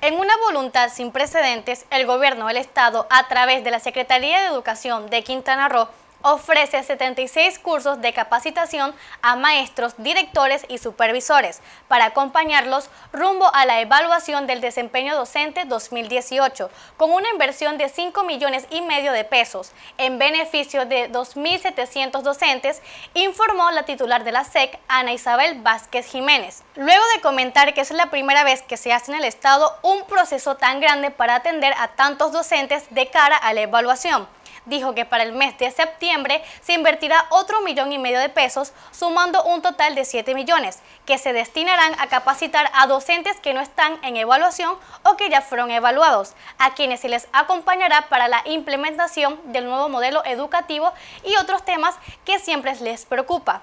En una voluntad sin precedentes, el gobierno del Estado, a través de la Secretaría de Educación de Quintana Roo, ofrece 76 cursos de capacitación a maestros, directores y supervisores para acompañarlos rumbo a la evaluación del desempeño docente 2018, con una inversión de 5 millones y medio de pesos en beneficio de 2.700 docentes, informó la titular de la SEC, Ana Isabel Vázquez Jiménez. Luego de comentar que es la primera vez que se hace en el Estado un proceso tan grande para atender a tantos docentes de cara a la evaluación, dijo que para el mes de septiembre se invertirá otro millón y medio de pesos, sumando un total de 7 millones, que se destinarán a capacitar a docentes que no están en evaluación o que ya fueron evaluados, a quienes se les acompañará para la implementación del nuevo modelo educativo y otros temas que siempre les preocupa.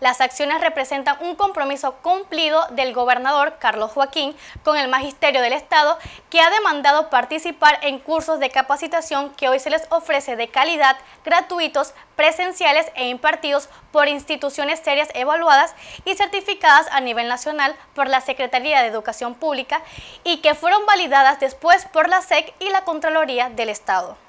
Las acciones representan un compromiso cumplido del gobernador Carlos Joaquín con el Magisterio del Estado, que ha demandado participar en cursos de capacitación que hoy se les ofrece de calidad, gratuitos, presenciales e impartidos por instituciones serias evaluadas y certificadas a nivel nacional por la Secretaría de Educación Pública y que fueron validadas después por la SEC y la Contraloría del Estado.